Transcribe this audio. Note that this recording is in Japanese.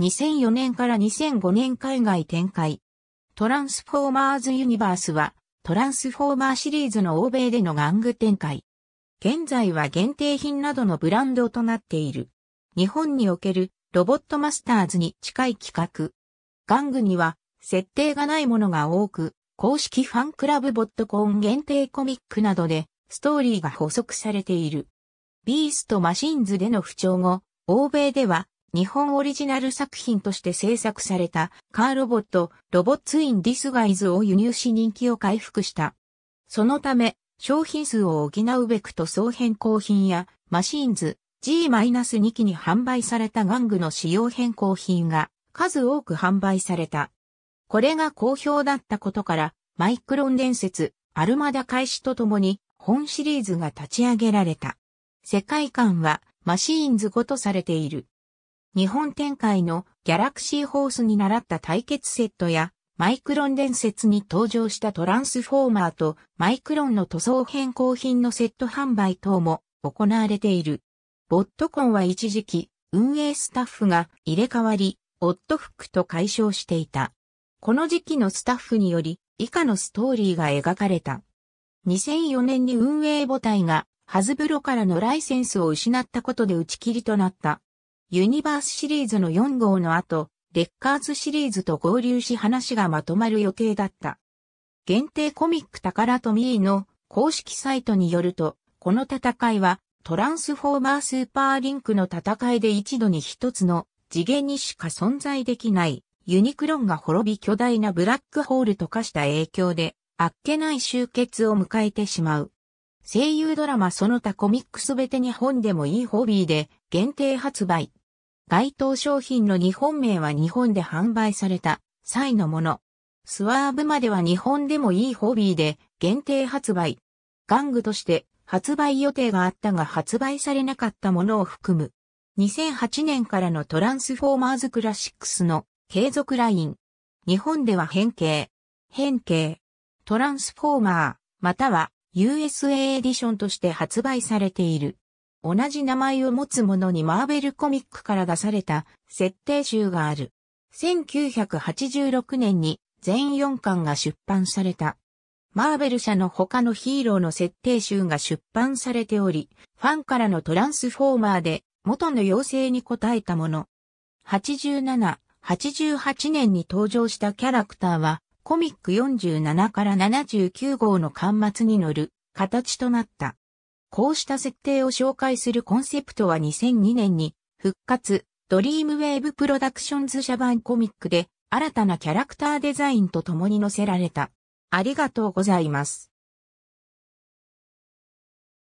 2004年から2005年海外展開。トランスフォーマーズユニバースは、トランスフォーマーシリーズの欧米での玩具展開。現在は限定品などのブランドとなっている。日本におけるロボットマスターズに近い企画。玩具には設定がないものが多く、公式ファンクラブボットコーン限定コミックなどでストーリーが補足されている。ビーストマシンズでの不調後、欧米では日本オリジナル作品として制作されたカーロボット、ロボッツインディスガイズを輸入し人気を回復した。そのため、商品数を補うべく塗装変更品やマシーンズ G-2 機に販売された玩具の仕様変更品が数多く販売された。これが好評だったことから、マイクロン伝説、アルマダ開始とともに本シリーズが立ち上げられた。世界観はマシーンズごとされている。日本展開のギャラクシーホースに倣った対決セットや、マイクロン伝説に登場したトランスフォーマーとマイクロンの塗装変更品のセット販売等も行われている。ボットコンは一時期、運営スタッフが入れ替わり、オットフックと解消していた。この時期のスタッフにより、以下のストーリーが描かれた。2004年に運営母体が、ハズブロからのライセンスを失ったことで打ち切りとなった。ユニバースシリーズの4号の後、レッカーズシリーズと合流し話がまとまる予定だった。限定コミック宝とミーの公式サイトによると、この戦いはトランスフォーマースーパーリンクの戦いで一度に一つの次元にしか存在できないユニクロンが滅び巨大なブラックホールと化した影響であっけない終結を迎えてしまう。声優ドラマその他コミックすべて日本でもいいホビーで限定発売。該当商品の日本名は日本で販売された際のもの。スワーブまでは日本でもいいホビーで限定発売。玩具として発売予定があったが発売されなかったものを含む。2008年からのトランスフォーマーズクラシックスの継続ライン。日本では変形、変形、トランスフォーマー、または USA エディションとして発売されている。同じ名前を持つ者にマーベルコミックから出された設定集がある。1986年に全4巻が出版された。マーベル社の他のヒーローの設定集が出版されており、ファンからのトランスフォーマーで元の要請に応えたもの。87、88年に登場したキャラクターは、コミック47から79号の巻末に載る形となった。こうした設定を紹介するコンセプトは2002年に復活ドリームウェーブプロダクションズ社版コミックで新たなキャラクターデザインと共に載せられた。ありがとうございます。